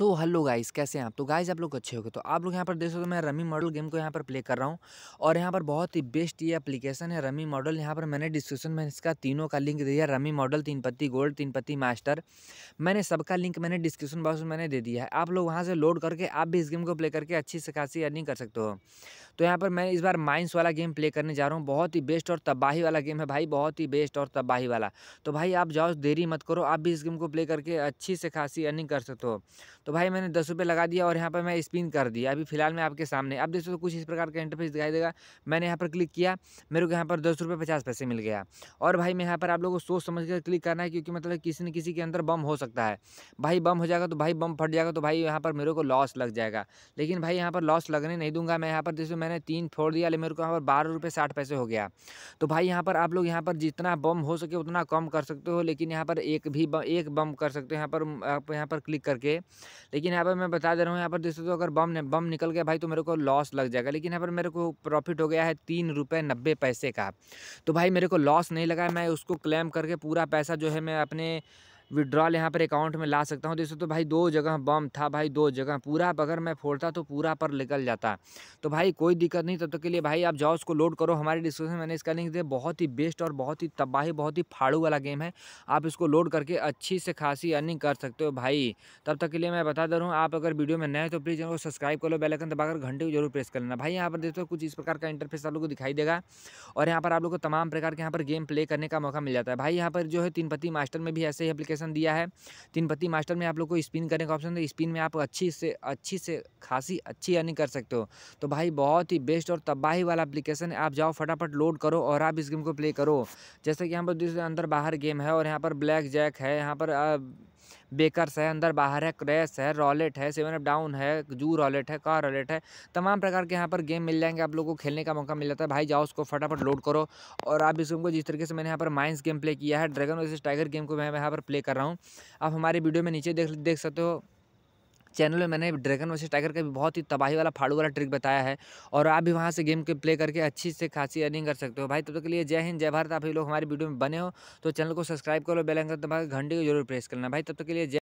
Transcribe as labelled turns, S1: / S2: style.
S1: so hello guys कैसे हैं आप तो गाइस आप लोग अच्छे हो गए तो आप लोग यहाँ पर देख सकते हो मैं रमी मॉडल गेम को यहाँ पर प्ले कर रहा हूँ और यहाँ पर बहुत ही बेस्ट ये एप्लीकेशन है रमी मॉडल यहाँ पर मैंने डिस्क्रिप्शन में इसका तीनों का लिंक दिया रमी मॉडल तीन पत्ती गोल्ड तीन पत्ती मास्टर मैंने सबका लिंक मैंने डिस्क्रिप्शन बॉक्स में मैंने दे दिया है आप लोग वहाँ से लोड करके आप भी इस गेम को प्ले करके अच्छी से खासी अर्निंग कर सकते हो तो यहाँ पर मैं इस बार माइंस वाला गेम प्ले करने जा रहा हूँ बहुत ही बेस्ट और तबाही वाला गेम है भाई बहुत ही बेस्ट और तबाही वाला तो भाई आप जाओ देरी मत करो आप भी इस गेम को प्ले करके अच्छी से खासी अर्निंग कर सकते हो तो तो भाई मैंने दस रुपये लगा दिया और यहाँ पर मैं स्पिन कर दिया अभी फिलहाल मैं आपके सामने आप देख सकते हो कुछ इस प्रकार का इंटरफेस दिखाई देगा मैंने यहाँ पर क्लिक किया मेरे को यहाँ पर दस रुपये पचास पैसे मिल गया और भाई मैं यहाँ पर आप लोगों को सोच समझ कर क्लिक करना है क्योंकि मतलब किसी न किसी के अंदर बम हो सकता है भाई बम हो जाएगा तो भाई बम फट जाएगा तो भाई यहाँ पर मेरे को लॉस लग जाएगा लेकिन भाई यहाँ पर लॉस लगने नहीं दूंगा मैं यहाँ पर जैसे मैंने तीन फोड़ दिया मेरे को यहाँ पर बारह रुपये साठ पैसे हो गया तो भाई यहाँ पर आप लोग यहाँ पर जितना बम हो सके उतना कम कर सकते हो लेकिन यहाँ पर एक भी एक बम कर सकते हो यहाँ पर आप यहाँ पर क्लिक करके लेकिन यहाँ पर मैं बता दे रहा हूँ यहाँ पर दोस्तों तो अगर बम बम निकल गया भाई तो मेरे को लॉस लग जाएगा लेकिन यहाँ पर मेरे को प्रॉफिट हो गया है तीन रुपये नब्बे पैसे का तो भाई मेरे को लॉस नहीं लगा मैं उसको क्लेम करके पूरा पैसा जो है मैं अपने विड्रॉल यहाँ पर अकाउंट में ला सकता हूँ देखो तो, तो भाई दो जगह बम था भाई दो जगह पूरा अगर मैं फोड़ता तो पूरा पर निकल जाता तो भाई कोई दिक्कत नहीं तब तक के लिए भाई आप जाओ उसको लोड करो हमारे डिस्क्रिप्शन मैंने इसका लिंक दिया बहुत ही बेस्ट और बहुत ही तबाही बहुत ही फाड़ू वाला गेम है आप इसको लोड करके अच्छी से खासी अर्निंग कर सकते हो भाई तब तक के लिए मैं बता दे रहा हूँ आप अगर वीडियो में नए तो प्लीज़ चैनल को सब्सक्राइब कर लो बेलकन दबाकर घंटे को जरूर प्रेस कर लेना भाई यहाँ पर देखो कुछ इस प्रकार का इंटरफेस आप लोग को दिखाई देगा और यहाँ पर आप लोग को तमाम प्रकार के यहाँ पर गेम प्ले करने का मौका मिल जाता है भाई यहाँ पर जो है तीन पति मास्टर में भी ऐसे ही एप्लीकेशन सेशन दिया है तीन पत्ती मास्टर में आप लोग को स्पिन करने का ऑप्शन है स्पिन में आप अच्छी से अच्छी से खासी अच्छी अर्निंग कर सकते हो तो भाई बहुत ही बेस्ट और तबाही वाला अप्लीकेशन है आप जाओ फटाफट लोड करो और आप इस गेम को प्ले करो जैसे कि यहाँ पर अंदर बाहर गेम है और यहाँ पर ब्लैक जैक है यहाँ पर बेकर्स है अंदर बाहर है क्रैश है रॉलेट है सेवन अप डाउन है जू रॉलेट है कार रॉलेट है तमाम प्रकार के यहाँ पर गेम मिल जाएंगे आप लोगों को खेलने का मौका मिल जाता है भाई जाओ उसको फटाफट लोड करो और आप इस को जिस तरीके से मैंने यहाँ पर माइंस गेम प्ले किया है ड्रैगन वर्सेस टाइगर गेम को मैं यहाँ पर प्ले कर रहा हूँ आप हमारे वीडियो में नीचे देख देख सकते हो चैनल में मैंने ड्रैगन वर्सेस टाइगर का भी बहुत ही तबाही वाला फाड़ू वाला ट्रिक बताया है और आप भी वहाँ से गेम के प्ले करके अच्छी से खासी अर्निंग कर सकते हो भाई तब तक तो के लिए जय हिंद जय भारत आप ही लोग हमारे वीडियो में बने हो तो चैनल को सब्सक्राइब करो बेलाइकन दबा घंटे को जरूर प्रेस करना भाई तब तक तो के लिए